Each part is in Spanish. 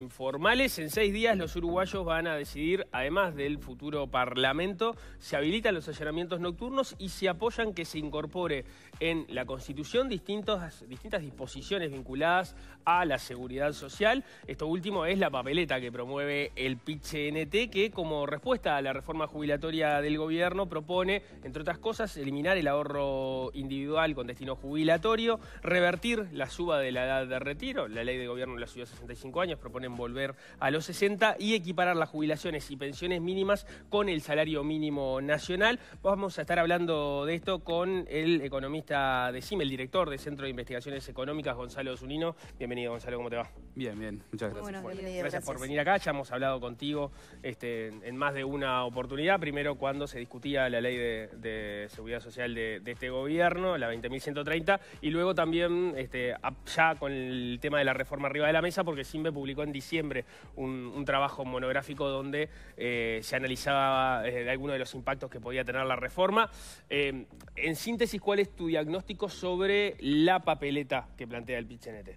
informales. En seis días los uruguayos van a decidir, además del futuro Parlamento, se habilitan los allanamientos nocturnos y se apoyan que se incorpore en la Constitución distintas disposiciones vinculadas a la seguridad social. Esto último es la papeleta que promueve el NT, que como respuesta a la reforma jubilatoria del gobierno propone, entre otras cosas, eliminar el ahorro individual con destino jubilatorio, revertir la suba de la edad de retiro, la ley de gobierno de la ciudad 65 años propone volver a los 60 y equiparar las jubilaciones y pensiones mínimas con el salario mínimo nacional. Vamos a estar hablando de esto con el economista de CIME, el director del Centro de Investigaciones Económicas, Gonzalo Zunino. Bienvenido, Gonzalo, ¿cómo te va? Bien, bien, muchas gracias. gracias, por venir acá, ya hemos hablado contigo este, en más de una oportunidad. Primero cuando se discutía la ley de, seguridad social de, este gobierno, la 20.130, y luego también este, ya con el tema de la reforma arriba de la mesa, porque CIMBE publicó en diciembre un, trabajo monográfico donde eh, se analizaba eh, algunos de los impactos que podía tener la reforma. Eh, en síntesis, ¿cuál es tu diagnóstico sobre la papeleta que plantea el Pichenete?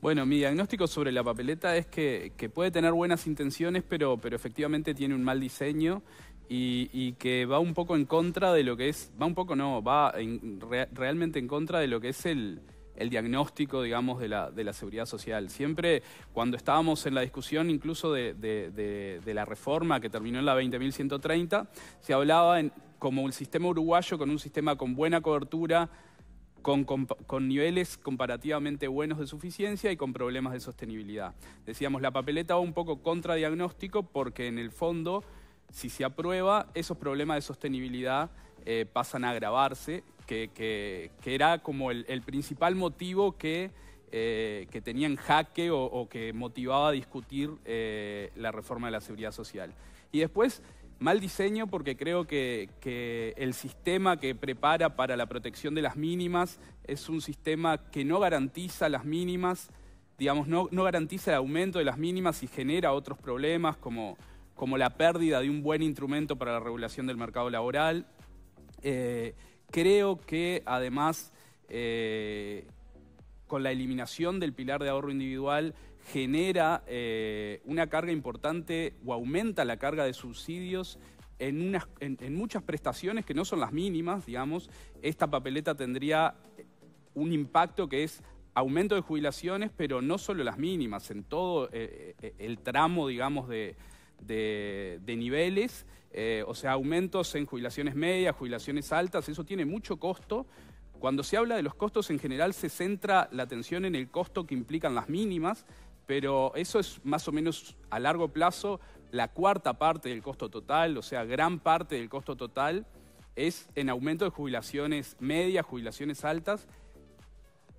Bueno, mi diagnóstico sobre la papeleta es que, puede tener buenas intenciones, pero, pero efectivamente tiene un mal diseño y, que va un poco en contra de lo que es, va un poco no, va realmente en contra de lo que es el, el diagnóstico, de la, seguridad social. Siempre cuando estábamos en la discusión incluso de, la reforma que terminó en la 20.130, se hablaba como el sistema uruguayo con un sistema con buena cobertura, con, niveles comparativamente buenos de suficiencia y con problemas de sostenibilidad. Decíamos, la papeleta va un poco contra diagnóstico porque en el fondo, si se aprueba, esos problemas de sostenibilidad eh, pasan a agravarse que, era como el, principal motivo que, eh, tenía jaque o, que motivaba a discutir eh, la reforma de la seguridad social. Y después, mal diseño porque creo que, el sistema que prepara para la protección de las mínimas es un sistema que no garantiza las mínimas, digamos, no, garantiza el aumento de las mínimas y genera otros problemas como, como la pérdida de un buen instrumento para la regulación del mercado laboral. Eh, Creo que además eh, con la eliminación del pilar de ahorro individual genera eh, una carga importante o aumenta la carga de subsidios en, en, muchas prestaciones que no son las mínimas, digamos. Esta papeleta tendría un impacto que es aumento de jubilaciones, pero no solo las mínimas, en todo eh, el tramo, digamos, de, de niveles. Eh, o sea, aumentos en jubilaciones medias, jubilaciones altas, eso tiene mucho costo. Cuando se habla de los costos, en general se centra la atención en el costo que implican las mínimas, pero eso es más o menos a largo plazo la cuarta parte del costo total, o sea, gran parte del costo total es en aumento de jubilaciones medias, jubilaciones altas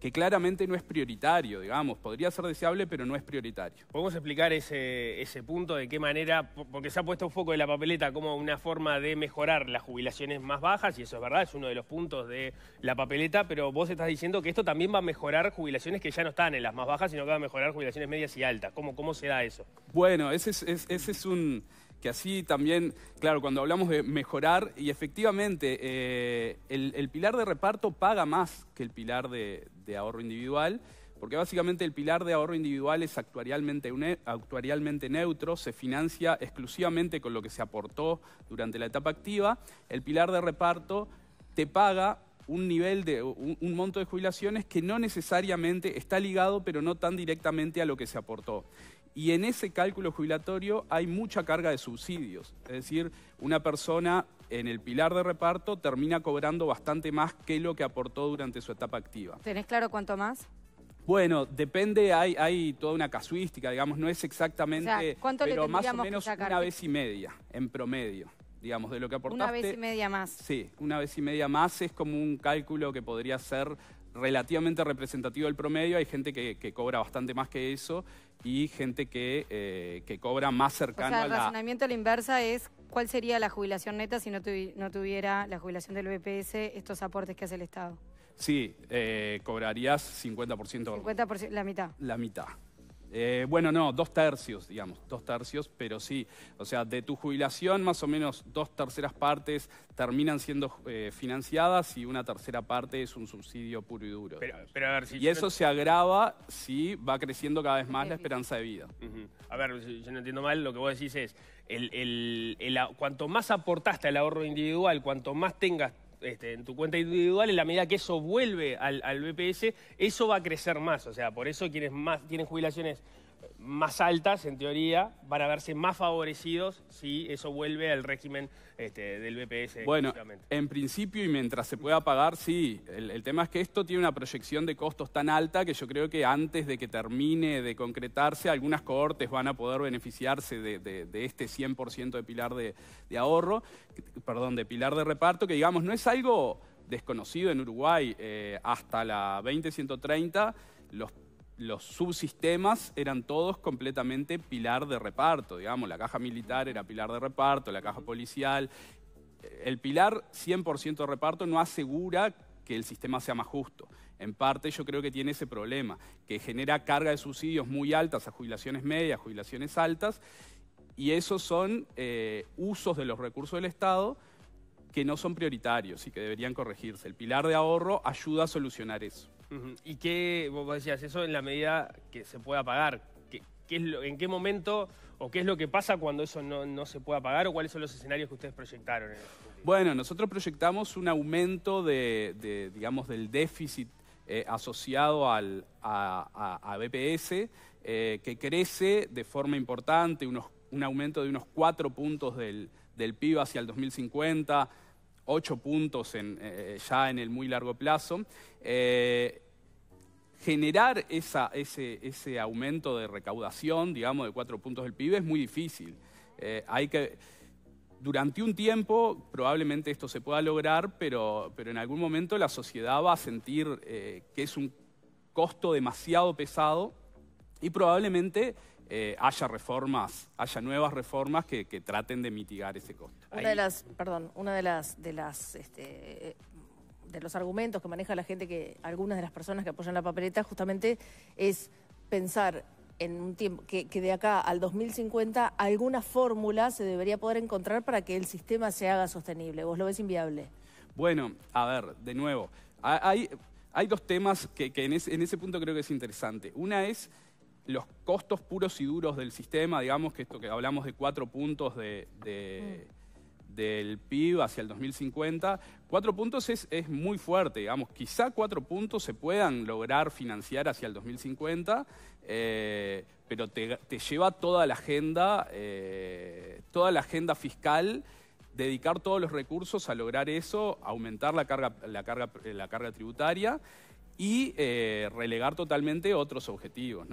que claramente no es prioritario, digamos, podría ser deseable, pero no es prioritario. ¿Podemos explicar ese, ese punto de qué manera, porque se ha puesto un foco de la papeleta como una forma de mejorar las jubilaciones más bajas, y eso es verdad, es uno de los puntos de la papeleta, pero vos estás diciendo que esto también va a mejorar jubilaciones que ya no están en las más bajas, sino que va a mejorar jubilaciones medias y altas. ¿Cómo, cómo será eso? Bueno, ese ese es un que así también, claro, cuando hablamos de mejorar, y efectivamente eh, el, pilar de reparto paga más que el pilar de, ahorro individual, porque básicamente el pilar de ahorro individual es actuarialmente, neutro, se financia exclusivamente con lo que se aportó durante la etapa activa, el pilar de reparto te paga un nivel de un, monto de jubilaciones que no necesariamente está ligado, pero no tan directamente a lo que se aportó y en ese cálculo jubilatorio hay mucha carga de subsidios. Es decir, una persona en el pilar de reparto termina cobrando bastante más que lo que aportó durante su etapa activa. ¿Tenés claro cuánto más? Bueno, depende, hay, toda una casuística, digamos, no es exactamente, ¿cuánto pero más o menos una vez y media en promedio, digamos, de lo que aportaste. Una vez y media más. Sí, una vez y media más es como un cálculo que podría ser relativamente representativo del promedio, hay gente que, que cobra bastante más que eso y gente que, eh, que cobra más cercano o sea, el la... razonamiento a la inversa es cuál sería la jubilación neta si no, no tuviera la jubilación del BPS estos aportes que hace el Estado. Sí, eh, cobrarías 50%. 50%, la mitad. La mitad. Eh, bueno, no, dos tercios, digamos, dos tercios, pero sí. O sea, de tu jubilación, más o menos dos terceras partes terminan siendo eh, financiadas y una tercera parte es un subsidio puro y duro. Pero, ver, y eso se agrava si va creciendo cada vez más la esperanza de vida. A ver, si yo no entiendo mal, lo que vos decís es, el, cuanto más aportaste al ahorro individual, cuanto más tengas este, en tu cuenta individual, en la medida que eso vuelve al, al BPS, eso va a crecer más. O sea, por eso quienes más tienen jubilaciones más altas, en teoría, van a verse más favorecidos si eso vuelve al régimen este, del BPS. Bueno, en principio y mientras se pueda pagar, sí. El, tema es que esto tiene una proyección de costos tan alta que yo creo que antes de que termine de concretarse, algunas cohortes van a poder beneficiarse de, este 100% de pilar de, ahorro, perdón, de pilar de reparto, que digamos, no es algo desconocido en Uruguay eh, hasta la 2030. Los los subsistemas eran todos completamente pilar de reparto, digamos, la caja militar era pilar de reparto, la caja policial. El pilar 100% de reparto no asegura que el sistema sea más justo. En parte yo creo que tiene ese problema, que genera carga de subsidios muy altas a jubilaciones medias, jubilaciones altas, y esos son eh, usos de los recursos del Estado que no son prioritarios y que deberían corregirse. El pilar de ahorro ayuda a solucionar eso. ¿Y qué, vos decías, eso en la medida que se pueda pagar? ¿Qué, es ¿En qué momento o qué es lo que pasa cuando eso no, se pueda pagar o cuáles son los escenarios que ustedes proyectaron? bueno, nosotros proyectamos un aumento de, digamos, del déficit eh, asociado al, a, BPS eh, que crece de forma importante, unos, un aumento de unos cuatro puntos del, PIB hacia el 2050, ocho puntos en, eh, ya en el muy largo plazo generar ese, aumento de recaudación, digamos, de cuatro puntos del PIB es muy difícil. Eh, hay que, durante un tiempo probablemente esto se pueda lograr, pero, en algún momento la sociedad va a sentir eh, que es un costo demasiado pesado y probablemente eh, haya reformas, haya nuevas reformas que, traten de mitigar ese costo. Una de las, perdón, una de las, de las este, de los argumentos que maneja la gente, que algunas de las personas que apoyan la papeleta, justamente es pensar en un tiempo que, de acá al 2050 alguna fórmula se debería poder encontrar para que el sistema se haga sostenible. ¿Vos lo ves inviable? Bueno, a ver, de nuevo, hay, hay dos temas que, en, ese punto creo que es interesante. Una es los costos puros y duros del sistema, digamos que esto que hablamos de cuatro puntos de, mm del PIB hacia el 2050, cuatro puntos es, muy fuerte, digamos, quizá cuatro puntos se puedan lograr financiar hacia el 2050, eh, pero te, lleva toda la agenda, eh, toda la agenda fiscal, dedicar todos los recursos a lograr eso, aumentar la carga, la carga, la carga tributaria y eh, relegar totalmente otros objetivos,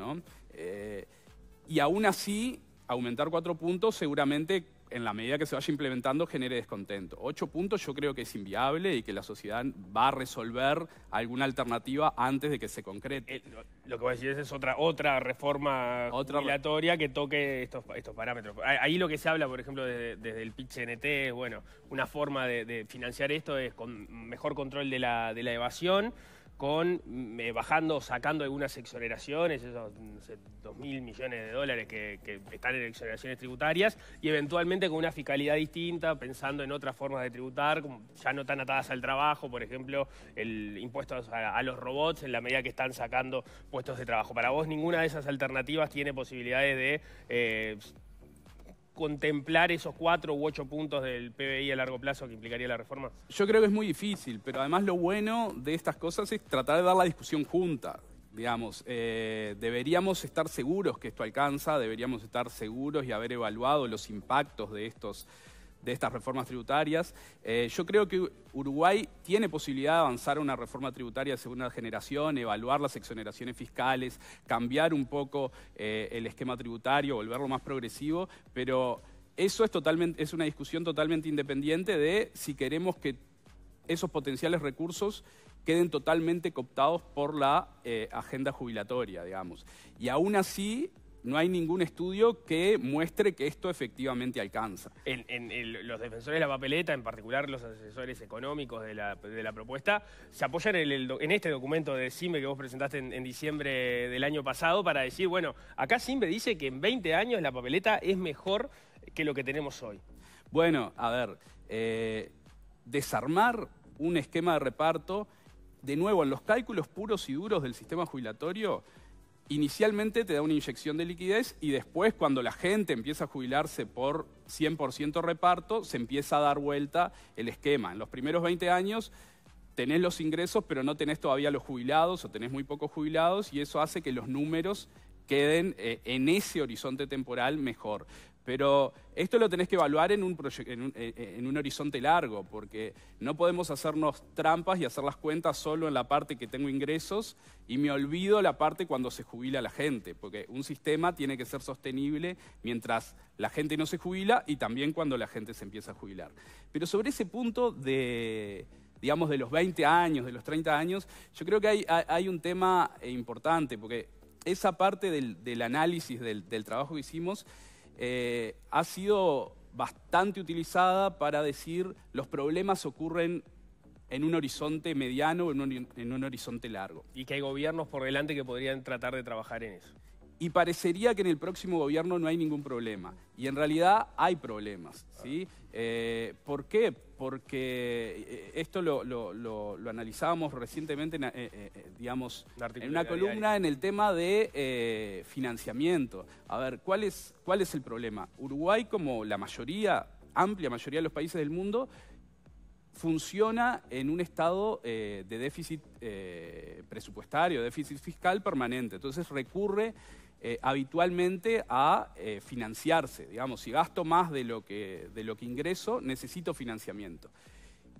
y aún así, aumentar cuatro puntos seguramente en la medida que se vaya implementando, genere descontento. Ocho puntos yo creo que es inviable y que la sociedad va a resolver alguna alternativa antes de que se concrete. Eh, lo que voy a decir es otra, otra reforma otra que toque estos, estos parámetros. Ahí lo que se habla, por ejemplo, desde, el pitch NT, bueno, una forma de, de, financiar esto es con mejor control de la, de la evasión, con eh, bajando, sacando algunas exoneraciones, esos 2.000 millones de dólares que, están en exoneraciones tributarias, y eventualmente con una fiscalidad distinta, pensando en otras formas de tributar, ya no tan atadas al trabajo, por ejemplo, el impuesto a, los robots en la medida que están sacando puestos de trabajo. Para vos, ninguna de esas alternativas tiene posibilidades de... Eh, contemplar esos cuatro u ocho puntos del PBI a largo plazo que implicaría la reforma? Yo creo que es muy difícil, pero además lo bueno de estas cosas es tratar de dar la discusión junta. Digamos, eh, deberíamos estar seguros que esto alcanza, deberíamos estar seguros y haber evaluado los impactos de estos de estas reformas tributarias. Eh, yo creo que Uruguay tiene posibilidad de avanzar a una reforma tributaria de segunda generación, evaluar las exoneraciones fiscales, cambiar un poco eh, el esquema tributario, volverlo más progresivo, pero eso es, totalmente, una discusión totalmente independiente de si queremos que esos potenciales recursos queden totalmente cooptados por la eh, agenda jubilatoria, digamos. Y aún así, no hay ningún estudio que muestre que esto efectivamente alcanza. En, los defensores de la papeleta, en particular los asesores económicos de la, propuesta, se apoyan en, este documento de CIMBE que vos presentaste en, diciembre del año pasado para decir, bueno, acá CIMBE dice que en 20 años la papeleta es mejor que lo que tenemos hoy. Bueno, a ver, eh, desarmar un esquema de reparto, de nuevo, en los cálculos puros y duros del sistema jubilatorio, inicialmente te da una inyección de liquidez y después cuando la gente empieza a jubilarse por 100% reparto, se empieza a dar vuelta el esquema. En los primeros 20 años tenés los ingresos, pero no tenés todavía los jubilados o tenés muy pocos jubilados y eso hace que los números queden eh, en ese horizonte temporal mejor. Pero esto lo tenés que evaluar eh, eh, en un, horizonte largo, porque no podemos hacernos trampas y hacer las cuentas solo en la parte que tengo ingresos y me olvido la parte cuando se jubila la gente, porque un sistema tiene que ser sostenible mientras la gente no se jubila y también cuando la gente se empieza a jubilar. Pero sobre ese punto de, los 20 años, de los 30 años, yo creo que hay, un tema eh, importante, porque esa parte del, del análisis del trabajo que hicimos eh, ha sido bastante utilizada para decir los problemas ocurren en un horizonte mediano, en un, en un horizonte largo. Y que hay gobiernos por delante que podrían tratar de trabajar en eso. Y parecería que en el próximo gobierno no hay ningún problema. Y en realidad hay problemas. ¿sí? Eh, ¿Por qué? porque eh, esto lo, analizábamos recientemente, en, eh, eh, digamos, una columna en el tema de financiamiento. A ver, ¿cuál es el problema? Uruguay, como la mayoría, amplia mayoría de los países del mundo, funciona en un estado de déficit presupuestario, déficit fiscal permanente. Entonces recurre eh, habitualmente a eh, financiarse. Digamos, si gasto más de lo, que, de lo que ingreso, necesito financiamiento.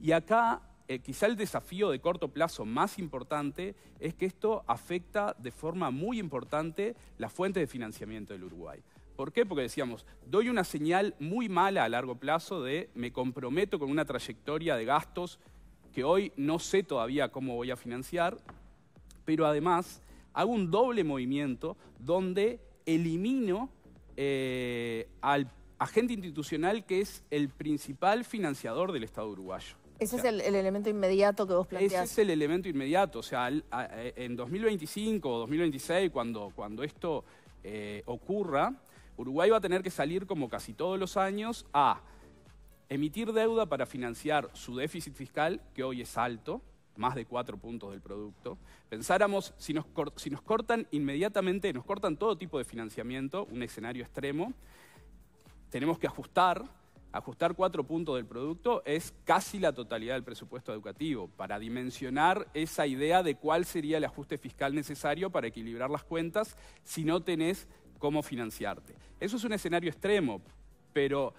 Y acá eh, quizá el desafío de corto plazo más importante es que esto afecta de forma muy importante la fuente de financiamiento del Uruguay. ¿Por qué? Porque decíamos, doy una señal muy mala a largo plazo de me comprometo con una trayectoria de gastos que hoy no sé todavía cómo voy a financiar, pero además hago un doble movimiento donde elimino eh, al agente institucional que es el principal financiador del Estado uruguayo. Ese es el, elemento inmediato que vos planteás. Ese es el elemento inmediato. O sea, eh, en 2025 o 2026, cuando, cuando esto eh, ocurra, Uruguay va a tener que salir, como casi todos los años, a emitir deuda para financiar su déficit fiscal, que hoy es alto, más de cuatro puntos del producto, pensáramos si nos, si nos cortan inmediatamente, nos cortan todo tipo de financiamiento, un escenario extremo, tenemos que ajustar, ajustar cuatro puntos del producto es casi la totalidad del presupuesto educativo, para dimensionar esa idea de cuál sería el ajuste fiscal necesario para equilibrar las cuentas si no tenés cómo financiarte. Eso es un escenario extremo, pero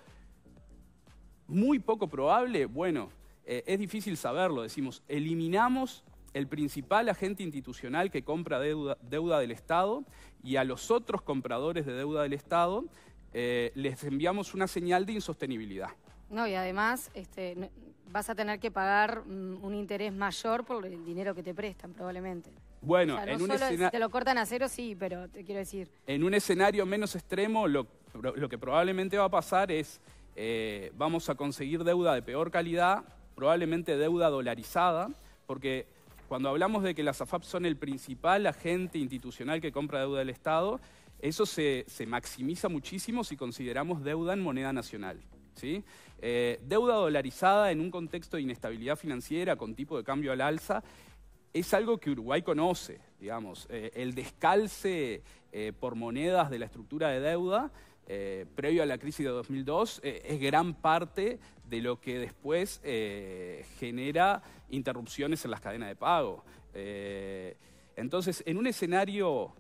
muy poco probable, bueno, eh, es difícil saberlo, decimos, eliminamos el principal agente institucional que compra deuda, deuda del Estado y a los otros compradores de deuda del Estado eh, les enviamos una señal de insostenibilidad. No, y además este, vas a tener que pagar mm, un interés mayor por el dinero que te prestan, probablemente. Bueno, en un escenario... Te lo cortan a cero, sí, pero te quiero decir... En un escenario menos extremo, lo, que probablemente va a pasar es... Eh, vamos a conseguir deuda de peor calidad probablemente deuda dolarizada, porque cuando hablamos de que las AFAP son el principal agente institucional que compra deuda del Estado, eso se, maximiza muchísimo si consideramos deuda en moneda nacional. ¿sí? Eh, deuda dolarizada en un contexto de inestabilidad financiera con tipo de cambio al alza es algo que Uruguay conoce, digamos, eh, el descalce eh, por monedas de la estructura de deuda eh, previo a la crisis de 2002 eh, es gran parte de lo que después eh, genera interrupciones en las cadenas de pago. entonces, en un escenario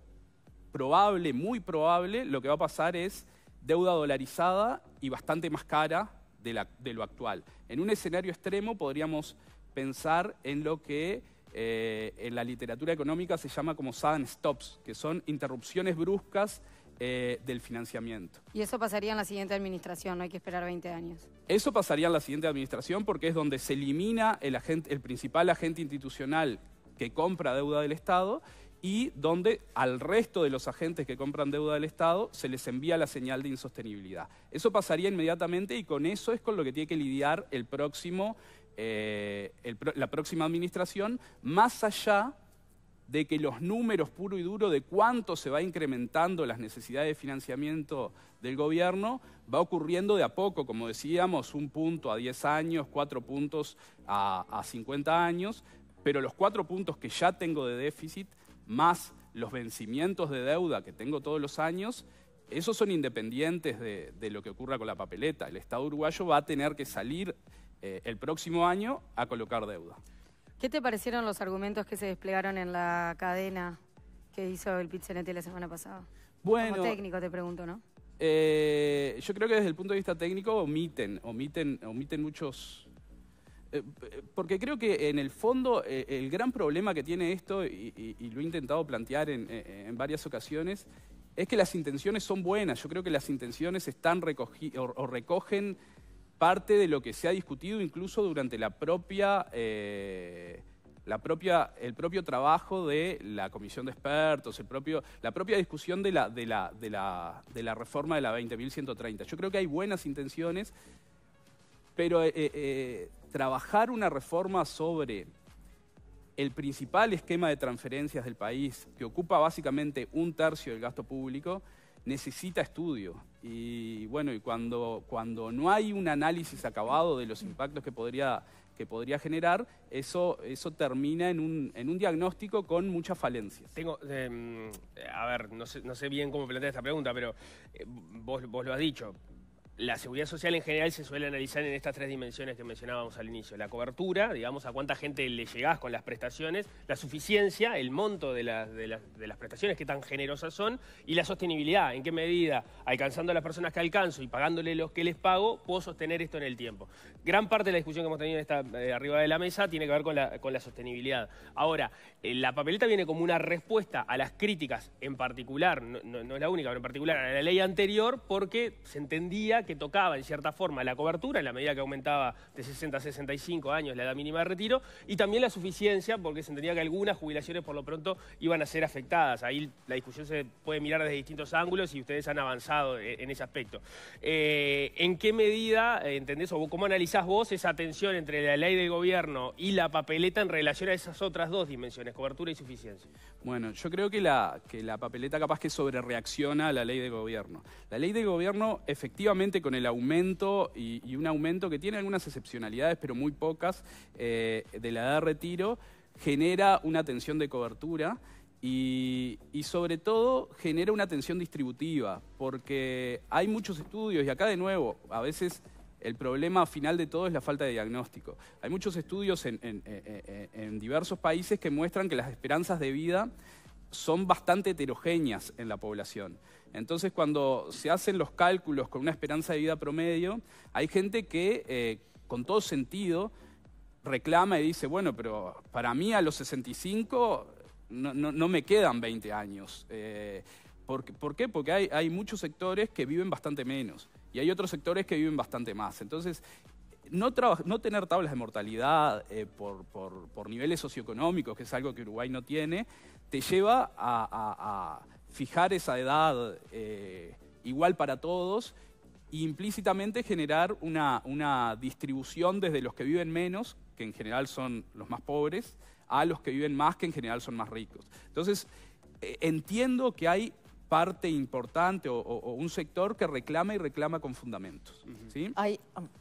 probable, muy probable, lo que va a pasar es deuda dolarizada y bastante más cara de, de lo actual. En un escenario extremo podríamos pensar en lo que en la literatura económica se llama como sudden stops, que son interrupciones bruscas eh, del financiamiento. Y eso pasaría en la siguiente administración, no hay que esperar 20 años. Eso pasaría en la siguiente administración porque es donde se elimina el, principal agente institucional que compra deuda del Estado y donde al resto de los agentes que compran deuda del Estado se les envía la señal de insostenibilidad. Eso pasaría inmediatamente y con eso es con lo que tiene que lidiar eh, la próxima administración, más allá de que los números puro y duro de cuánto se va incrementando las necesidades de financiamiento del gobierno va ocurriendo de a poco, como decíamos, un punto a 10 años, cuatro puntos a, 50 años, pero los cuatro puntos que ya tengo de déficit, más los vencimientos de deuda que tengo todos los años, esos son independientes de, lo que ocurra con la papeleta. El Estado uruguayo va a tener que salir eh, el próximo año a colocar deuda. ¿Qué te parecieron los argumentos que se desplegaron en la cadena que hizo el Pizzanetti la semana pasada? Bueno. Como técnico te pregunto, ¿no? Eh, yo creo que desde el punto de vista técnico omiten, omiten, omiten muchos. Eh, porque creo que en el fondo eh, el gran problema que tiene esto, y, lo he intentado plantear en, varias ocasiones, es que las intenciones son buenas. Yo creo que las intenciones están recogidas o recogen parte de lo que se ha discutido incluso durante la propia, eh, la propia, el propio trabajo de la comisión de expertos, el propio, la propia discusión de la, de la, reforma de la 20.130. Yo creo que hay buenas intenciones, pero eh, eh, trabajar una reforma sobre el principal esquema de transferencias del país, que ocupa básicamente un tercio del gasto público, necesita estudio. Y bueno, y cuando, cuando no hay un análisis acabado de los impactos que podría, que podría generar, eso, eso termina en un, en un diagnóstico con muchas falencias. Tengo, em, a ver, no sé, no sé bien cómo plantear esta pregunta, pero eh, vos, vos lo has dicho, la seguridad social en general se suele analizar en estas tres dimensiones que mencionábamos al inicio. La cobertura, digamos, a cuánta gente le llegás con las prestaciones, la suficiencia, el monto de, las prestaciones, que tan generosas son, y la sostenibilidad, en qué medida, alcanzando a las personas que alcanzo y pagándole los que les pago, puedo sostener esto en el tiempo. Gran parte de la discusión que hemos tenido eh, arriba de la mesa tiene que ver con la, sostenibilidad. Ahora, eh, la papeleta viene como una respuesta a las críticas, en particular, no, no es la única, pero en particular a la ley anterior, porque se entendía que tocaba en cierta forma la cobertura, en la medida que aumentaba de 60 a 65 años la edad mínima de retiro, y también la suficiencia, porque se entendía que algunas jubilaciones por lo pronto iban a ser afectadas. Ahí la discusión se puede mirar desde distintos ángulos y ustedes han avanzado eh, en ese aspecto. Eh, ¿En qué medida, eh, entendés, o cómo analizás vos esa tensión entre la ley de gobierno y la papeleta en relación a esas otras dos dimensiones, cobertura y suficiencia? Bueno, yo creo que la, que la papeleta capaz que sobrereacciona a la ley de gobierno. La ley de gobierno efectivamente con el aumento, y, un aumento que tiene algunas excepcionalidades, pero muy pocas, eh, de la edad de retiro, genera una tensión de cobertura y, sobre todo genera una tensión distributiva, porque hay muchos estudios, y acá de nuevo, a veces el problema final de todo es la falta de diagnóstico. Hay muchos estudios en eh, eh, diversos países que muestran que las esperanzas de vida son bastante heterogéneas en la población. Entonces, cuando se hacen los cálculos con una esperanza de vida promedio, hay gente que, eh, con todo sentido, reclama y dice, bueno, pero para mí a los 65 no, me quedan 20 años. Eh, ¿por, qué? Porque hay, hay muchos sectores que viven bastante menos y hay otros sectores que viven bastante más. Entonces, no, tener tablas de mortalidad eh, por, niveles socioeconómicos, que es algo que Uruguay no tiene, te lleva a, fijar esa edad eh, igual para todos e implícitamente generar una, distribución desde los que viven menos, que en general son los más pobres, a los que viven más, que en general son más ricos. Entonces, eh, entiendo que hay parte importante o, un sector que reclama y reclama con fundamentos. Ah,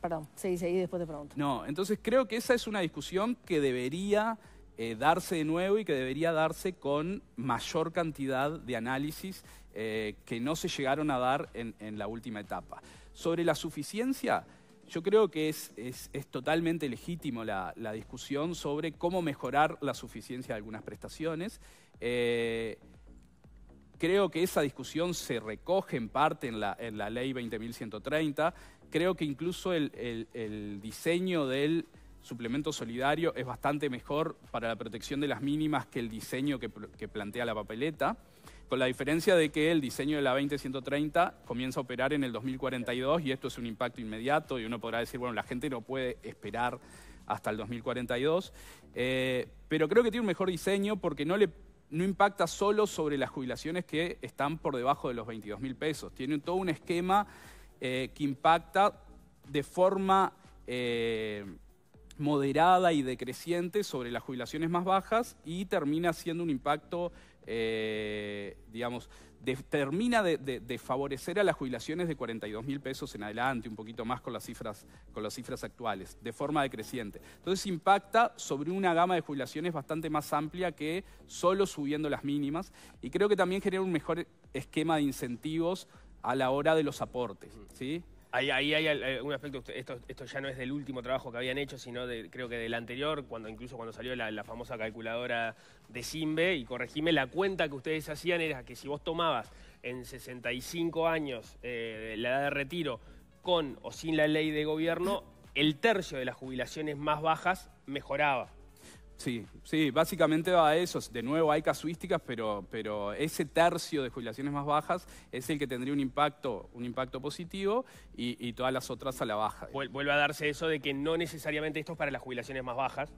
perdón, seguí, después de pregunto. No, entonces creo que esa es una discusión que debería eh, darse de nuevo y que debería darse con mayor cantidad de análisis eh, que no se llegaron a dar en, la última etapa. Sobre la suficiencia, yo creo que es, es, totalmente legítimo la, discusión sobre cómo mejorar la suficiencia de algunas prestaciones. Eh, creo que esa discusión se recoge en parte en la, en la ley 20.130. Creo que incluso el, diseño del suplemento solidario es bastante mejor para la protección de las mínimas que el diseño que, plantea la papeleta, con la diferencia de que el diseño de la 20.130 comienza a operar en el 2042 y esto es un impacto inmediato y uno podrá decir, bueno, la gente no puede esperar hasta el 2042, eh, pero creo que tiene un mejor diseño porque no le no impacta solo sobre las jubilaciones que están por debajo de los 22 mil pesos. Tiene todo un esquema eh, que impacta de forma eh, moderada y decreciente sobre las jubilaciones más bajas y termina siendo un impacto eh, digamos, termina de, favorecer a las jubilaciones de 42 mil pesos en adelante, un poquito más con las, cifras, con las cifras actuales, de forma decreciente. Entonces impacta sobre una gama de jubilaciones bastante más amplia que solo subiendo las mínimas y creo que también genera un mejor esquema de incentivos a la hora de los aportes. ¿sí? Ahí, hay eh, un aspecto, esto, ya no es del último trabajo que habían hecho, sino creo que del anterior, cuando incluso cuando salió la, famosa calculadora de Simbe, y corregime, la cuenta que ustedes hacían era que si vos tomabas en 65 años eh, la edad de retiro con o sin la ley de gobierno, el tercio de las jubilaciones más bajas mejoraba. Sí, sí, básicamente va a eso. De nuevo, hay casuísticas, pero, ese tercio de jubilaciones más bajas es el que tendría un impacto, un impacto positivo y, todas las otras a la baja. Vuelve a darse eso de que no necesariamente esto es para las jubilaciones más bajas,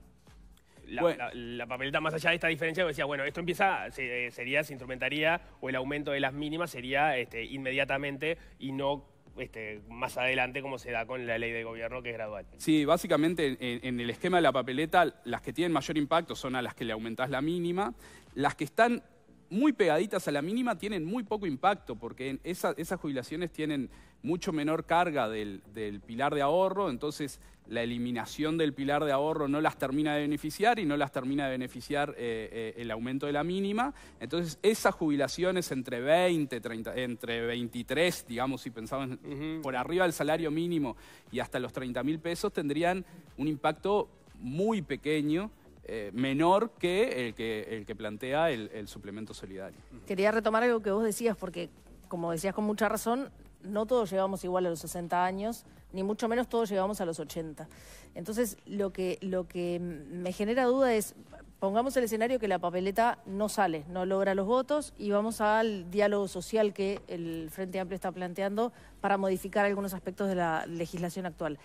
la, papeleta más allá de esta diferencia, decía, bueno, esto empieza, eh, sería, se instrumentaría, o el aumento de las mínimas sería este, inmediatamente y no este, más adelante cómo se da con la ley de gobierno que es gradual. Sí, básicamente en, el esquema de la papeleta las que tienen mayor impacto son a las que le aumentás la mínima, las que están muy pegaditas a la mínima tienen muy poco impacto porque en esas jubilaciones tienen mucho menor carga del, pilar de ahorro, entonces la eliminación del pilar de ahorro no las termina de beneficiar y no las termina de beneficiar eh, eh, el aumento de la mínima. Entonces esas jubilaciones entre 20, 30, entre 23, digamos, si pensamos por arriba del salario mínimo y hasta los 30 mil pesos, tendrían un impacto muy pequeño. Eh, menor que el que, el que plantea el suplemento solidario. Quería retomar algo que vos decías, porque como decías con mucha razón, no todos llegamos igual a los 60 años, ni mucho menos todos llegamos a los 80. Entonces, lo que, lo que me genera duda es, pongamos el escenario que la papeleta no sale, no logra los votos y vamos al diálogo social que el Frente Amplio está planteando para modificar algunos aspectos de la legislación actual.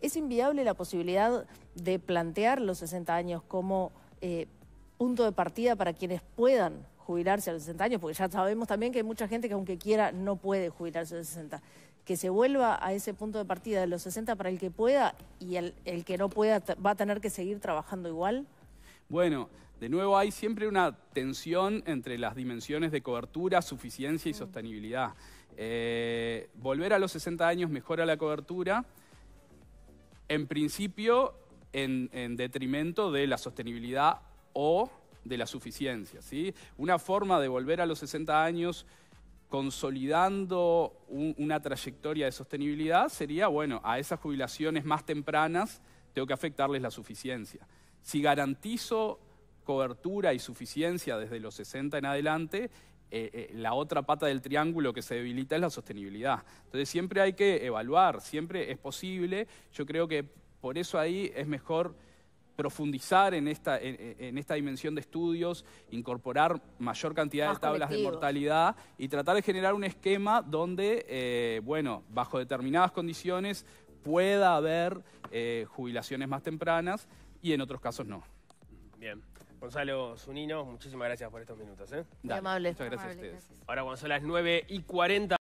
¿Es inviable la posibilidad de plantear los 60 años como eh, punto de partida para quienes puedan jubilarse a los 60 años, porque ya sabemos también que hay mucha gente que aunque quiera no puede jubilarse a los 60. Que se vuelva a ese punto de partida de los 60 para el que pueda y el, que no pueda va a tener que seguir trabajando igual. Bueno, de nuevo hay siempre una tensión entre las dimensiones de cobertura, suficiencia y mm. sostenibilidad. Eh, volver a los 60 años mejora la cobertura, en principio en detrimento de la sostenibilidad o de la suficiencia, ¿sí? Una forma de volver a los 60 años consolidando una trayectoria de sostenibilidad sería, bueno, a esas jubilaciones más tempranas tengo que afectarles la suficiencia. Si garantizo cobertura y suficiencia desde los 60 en adelante, eh, eh, la otra pata del triángulo que se debilita es la sostenibilidad. Entonces siempre hay que evaluar, siempre es posible. Yo creo que por eso ahí es mejor profundizar en esta, en, esta dimensión de estudios, incorporar mayor cantidad de tablas de mortalidad y tratar de generar un esquema donde, eh, bueno, bajo determinadas condiciones pueda haber eh, jubilaciones más tempranas y en otros casos no. Bien. Gonzalo Zunino, muchísimas gracias por estos minutos. ¿eh? Muchas gracias a ustedes. Ahora cuando son las 9 y 40...